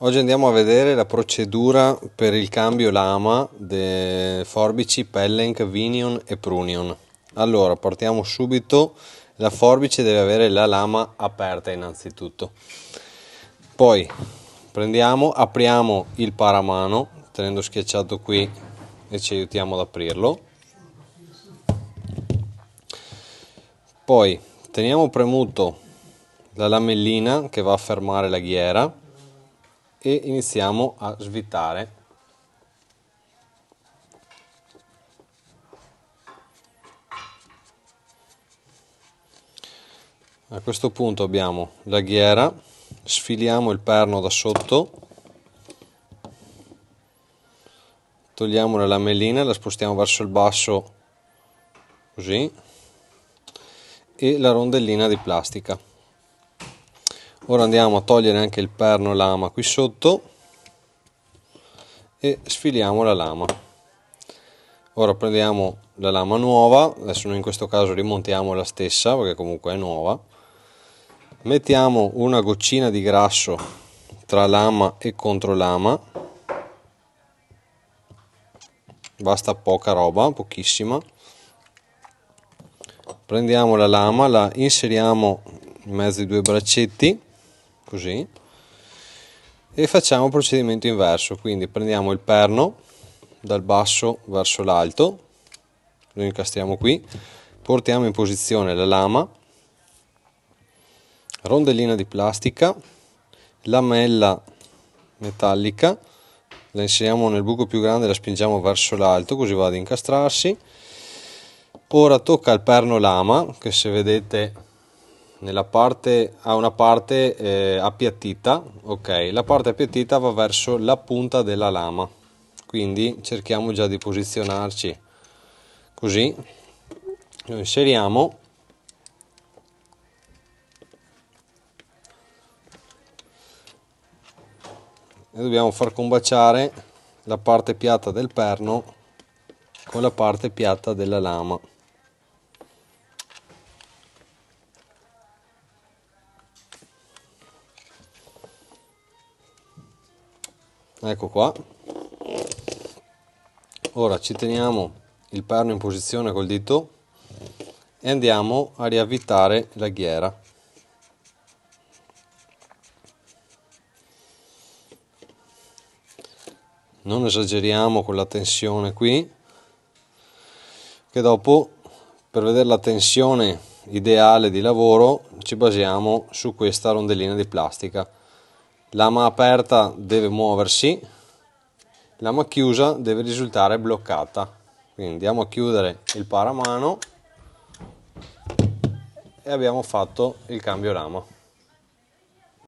Oggi andiamo a vedere la procedura per il cambio lama delle forbici Pellenc, Vinion e Prunion. Allora, partiamo subito. La forbice deve avere la lama aperta innanzitutto. Poi prendiamo, apriamo il paramano, tenendo schiacciato qui e ci aiutiamo ad aprirlo. Poi teniamo premuto la lamellina che va a fermare la ghiera e iniziamo a svitare a questo punto abbiamo la ghiera sfiliamo il perno da sotto togliamo la lamellina la spostiamo verso il basso così e la rondellina di plastica ora andiamo a togliere anche il perno lama qui sotto e sfiliamo la lama ora prendiamo la lama nuova adesso noi in questo caso rimontiamo la stessa perché comunque è nuova mettiamo una goccina di grasso tra lama e contro lama basta poca roba pochissima prendiamo la lama la inseriamo in mezzo ai due braccetti così e facciamo il procedimento inverso quindi prendiamo il perno dal basso verso l'alto lo incastriamo qui portiamo in posizione la lama rondellina di plastica lamella metallica la inseriamo nel buco più grande la spingiamo verso l'alto così va ad incastrarsi ora tocca al perno lama che se vedete nella parte, ha una parte eh, appiattita, ok, la parte appiattita va verso la punta della lama, quindi cerchiamo già di posizionarci così, lo inseriamo, e dobbiamo far combaciare la parte piatta del perno con la parte piatta della lama. ecco qua ora ci teniamo il perno in posizione col dito e andiamo a riavvitare la ghiera non esageriamo con la tensione qui che dopo per vedere la tensione ideale di lavoro ci basiamo su questa rondellina di plastica Lama aperta deve muoversi, lama chiusa deve risultare bloccata. Quindi andiamo a chiudere il paramano e abbiamo fatto il cambio lama.